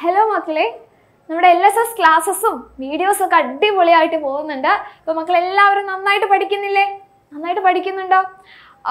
hello മക്കളെ നമ്മുടെ L S S ക്ലാസ്സസും ഒക്കെ അടിപൊളിയായിട്ട് പോകുന്നുണ്ട് അപ്പോൾ മക്കളെല്ലാവരും നന്നായിട്ട് പഠിക്കുന്നില്ലേ നന്നായിട്ട് പഠിക്കുന്നുണ്ടോ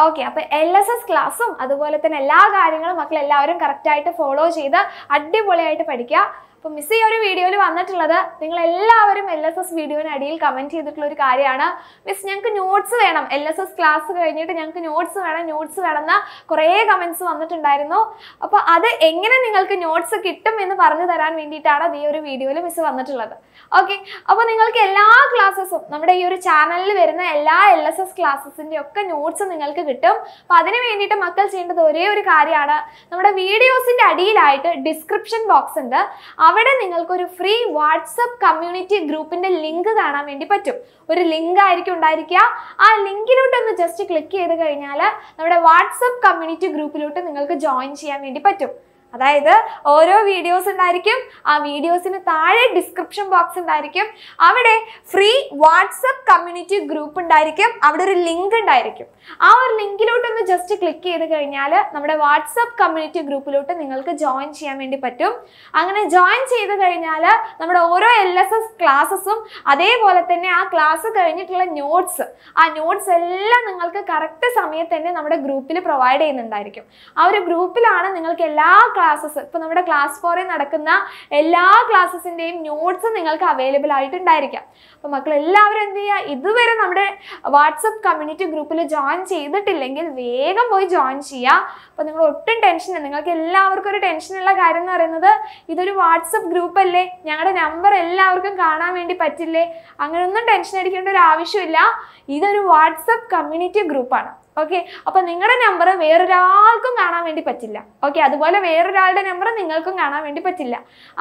ഓക്കെ അപ്പോൾ എൽ എസ് എസ് ക്ലാസ്സും അതുപോലെ തന്നെ എല്ലാ കാര്യങ്ങളും മക്കൾ എല്ലാവരും കറക്റ്റായിട്ട് ഫോളോ ചെയ്ത് അടിപൊളിയായിട്ട് പഠിക്കുക അപ്പോൾ മിസ് ഈ ഒരു വീഡിയോയിൽ വന്നിട്ടുള്ളത് നിങ്ങൾ എല്ലാവരും എൽ എസ് എസ് അടിയിൽ കമന്റ് ചെയ്തിട്ടുള്ള ഒരു കാര്യമാണ് മിസ് ഞങ്ങൾക്ക് നോട്ട്സ് വേണം എൽ എസ് എസ് ക്ലാസ് കഴിഞ്ഞിട്ട് ഞങ്ങൾക്ക് നോട്ട്സ് വേണം നോട്ട്സ് വേണമെന്ന് കുറേ കമന്റ്സ് വന്നിട്ടുണ്ടായിരുന്നു അപ്പോൾ അത് എങ്ങനെ നിങ്ങൾക്ക് നോട്ട്സ് കിട്ടും എന്ന് പറഞ്ഞു തരാൻ വേണ്ടിയിട്ടാണ് ഈ ഒരു വീഡിയോയിൽ മിസ് വന്നിട്ടുള്ളത് ഓക്കെ അപ്പോൾ നിങ്ങൾക്ക് എല്ലാ ക്ലാസ്സസും നമ്മുടെ ഈ ഒരു ചാനലിൽ വരുന്ന എല്ലാ എൽ എസ് എസ് ക്ലാസ്സസിന്റെ ഒക്കെ നോട്ട്സ് നിങ്ങൾക്ക് കിട്ടും അപ്പോൾ അതിന് വേണ്ടിയിട്ട് മക്കൾ ചെയ്യേണ്ടത് ഒരേ ഒരു കാര്യമാണ് നമ്മുടെ വീഡിയോസിൻ്റെ അടിയിലായിട്ട് ഡിസ്ക്രിപ്ഷൻ ബോക്സ് ഉണ്ട് അവിടെ നിങ്ങൾക്കൊരു ഫ്രീ വാട്സപ്പ് കമ്മ്യൂണിറ്റി ഗ്രൂപ്പിൻ്റെ ലിങ്ക് കാണാൻ വേണ്ടി പറ്റും ഒരു ലിങ്ക് ആയിരിക്കും ഉണ്ടായിരിക്കുക ആ ലിങ്കിലോട്ടൊന്ന് ജസ്റ്റ് ക്ലിക്ക് ചെയ്ത് കഴിഞ്ഞാൽ നമ്മുടെ വാട്സപ്പ് കമ്മ്യൂണിറ്റി ഗ്രൂപ്പിലോട്ട് നിങ്ങൾക്ക് ജോയിൻ ചെയ്യാൻ വേണ്ടി പറ്റും അതായത് ഓരോ വീഡിയോസ് ഉണ്ടായിരിക്കും ആ വീഡിയോസിന് താഴെ ഡിസ്ക്രിപ്ഷൻ ബോക്സ് ഉണ്ടായിരിക്കും അവിടെ ഫ്രീ വാട്സപ്പ് കമ്മ്യൂണിറ്റി ഗ്രൂപ്പ് ഉണ്ടായിരിക്കും അവിടെ ഒരു ലിങ്ക് ഉണ്ടായിരിക്കും ആ ഒരു ലിങ്കിലോട്ടൊന്ന് ജസ്റ്റ് ക്ലിക്ക് ചെയ്ത് കഴിഞ്ഞാൽ നമ്മുടെ വാട്സപ്പ് കമ്മ്യൂണിറ്റി ഗ്രൂപ്പിലോട്ട് നിങ്ങൾക്ക് ജോയിൻ ചെയ്യാൻ വേണ്ടി പറ്റും അങ്ങനെ ജോയിൻ ചെയ്ത് കഴിഞ്ഞാൽ നമ്മുടെ ഓരോ എൽ എസ് എസ് ക്ലാസ്സസും അതേപോലെ തന്നെ ആ ക്ലാസ് കഴിഞ്ഞിട്ടുള്ള നോട്ട്സ് ആ നോട്ട്സ് എല്ലാം നിങ്ങൾക്ക് കറക്റ്റ് സമയത്ത് തന്നെ നമ്മുടെ ഗ്രൂപ്പിൽ പ്രൊവൈഡ് ചെയ്യുന്നുണ്ടായിരിക്കും ആ ഒരു ഗ്രൂപ്പിലാണ് നിങ്ങൾക്ക് എല്ലാ ക്ലാസ്സസ് ഇപ്പോൾ നമ്മുടെ ക്ലാസ് ഫോറിൽ നടക്കുന്ന എല്ലാ ക്ലാസ്സസിൻ്റെയും നോട്ട്സ് നിങ്ങൾക്ക് അവൈലബിൾ ആയിട്ടുണ്ടായിരിക്കാം അപ്പോൾ മക്കൾ എല്ലാവരും എന്ത് ചെയ്യുക ഇതുവരെ നമ്മുടെ വാട്സപ്പ് കമ്മ്യൂണിറ്റി ഗ്രൂപ്പിൽ ജോയിൻ ചെയ്തിട്ടില്ലെങ്കിൽ വേഗം വേഗം പോയി ജോയിൻ ചെയ്യുക അപ്പോൾ നിങ്ങൾ ഒട്ടും ടെൻഷൻ നിങ്ങൾക്ക് എല്ലാവർക്കും ഒരു ടെൻഷൻ ഉള്ള കാര്യം എന്ന് പറയുന്നത് ഇതൊരു വാട്സപ്പ് ഗ്രൂപ്പ് അല്ലേ ഞങ്ങളുടെ നമ്പർ എല്ലാവർക്കും കാണാൻ വേണ്ടി പറ്റില്ലേ അങ്ങനെയൊന്നും ടെൻഷൻ അടിക്കേണ്ട ഒരു ആവശ്യമില്ല ഇതൊരു വാട്സപ്പ് കമ്മ്യൂണിറ്റി ഗ്രൂപ്പാണ് ഓക്കെ അപ്പോൾ നിങ്ങളുടെ നമ്പർ വേറൊരാൾക്കും കാണാൻ വേണ്ടി പറ്റില്ല ഓക്കെ അതുപോലെ വേറൊരാളുടെ നമ്പർ നിങ്ങൾക്കും കാണാൻ വേണ്ടി പറ്റില്ല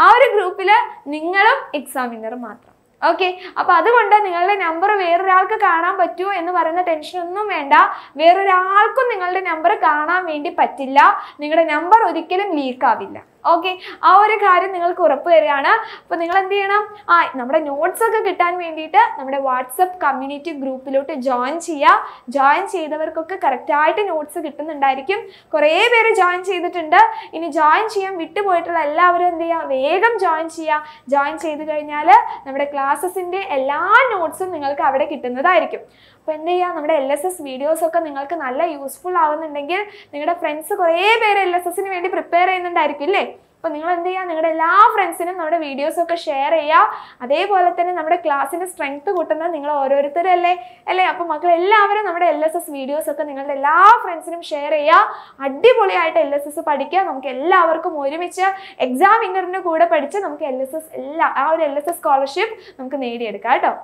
ആ ഒരു ഗ്രൂപ്പിൽ നിങ്ങളും എക്സാമിനർ മാത്രം ഓക്കെ അപ്പോൾ അതുകൊണ്ട് നിങ്ങളുടെ നമ്പർ വേറൊരാൾക്ക് കാണാൻ പറ്റൂ എന്ന് പറയുന്ന ടെൻഷൻ ഒന്നും വേണ്ട വേറൊരാൾക്കും നിങ്ങളുടെ നമ്പർ കാണാൻ വേണ്ടി പറ്റില്ല നിങ്ങളുടെ നമ്പർ ഒരിക്കലും ലീക്കാവില്ല ഓക്കെ ആ ഒരു കാര്യം നിങ്ങൾക്ക് ഉറപ്പ് തരികയാണ് അപ്പോൾ നിങ്ങൾ എന്ത് ചെയ്യണം ആ നമ്മുടെ നോട്ട്സ് ഒക്കെ കിട്ടാൻ വേണ്ടിയിട്ട് നമ്മുടെ വാട്സപ്പ് കമ്മ്യൂണിറ്റി ഗ്രൂപ്പിലോട്ട് ജോയിൻ ചെയ്യുക ജോയിൻ ചെയ്തവർക്കൊക്കെ കറക്റ്റായിട്ട് നോട്ട്സ് കിട്ടുന്നുണ്ടായിരിക്കും കുറേ പേര് ജോയിൻ ചെയ്തിട്ടുണ്ട് ഇനി ജോയിൻ ചെയ്യാൻ വിട്ടുപോയിട്ടുള്ള എല്ലാവരും എന്ത് ചെയ്യുക വേഗം ജോയിൻ ചെയ്യുക ജോയിൻ ചെയ്ത് കഴിഞ്ഞാൽ നമ്മുടെ ക്ലാസ്സസിൻ്റെ എല്ലാ നോട്ട്സും നിങ്ങൾക്ക് അവിടെ കിട്ടുന്നതായിരിക്കും അപ്പോൾ എന്ത് ചെയ്യുക നമ്മുടെ എൽ എസ് എസ് വീഡിയോസൊക്കെ നിങ്ങൾക്ക് നല്ല യൂസ്ഫുൾ ആവുന്നുണ്ടെങ്കിൽ നിങ്ങളുടെ ഫ്രണ്ട്സ് കുറേ പേര് എൽ എസ് എസിന് വേണ്ടി പ്രിപ്പയർ ചെയ്യുന്നുണ്ടായിരിക്കും ഇല്ലേ അപ്പോൾ നിങ്ങൾ എന്ത് ചെയ്യുക നിങ്ങളുടെ എല്ലാ ഫ്രണ്ട്സിനും നമ്മുടെ വീഡിയോസൊക്കെ ഷെയർ ചെയ്യുക അതേപോലെ തന്നെ നമ്മുടെ ക്ലാസ്സിൻ്റെ സ്ട്രെങ്ത് കൂട്ടുന്നത് നിങ്ങൾ ഓരോരുത്തരല്ലേ അല്ലേ അപ്പോൾ മക്കൾ എല്ലാവരും നമ്മുടെ എൽ എസ് എസ് വീഡിയോസൊക്കെ നിങ്ങളുടെ എല്ലാ ഫ്രണ്ട്സിനും ഷെയർ ചെയ്യുക അടിപൊളിയായിട്ട് എൽ എസ് എസ് പഠിക്കുക നമുക്ക് എല്ലാവർക്കും ഒരുമിച്ച് എക്സാം ഇന്നറിൻ്റെ കൂടെ പഠിച്ച് നമുക്ക് എൽ എസ് എസ് എല്ലാ ആ ഒരു എൽ എസ് എസ് സ്കോളർഷിപ്പ് നമുക്ക് നേടിയെടുക്കാം കേട്ടോ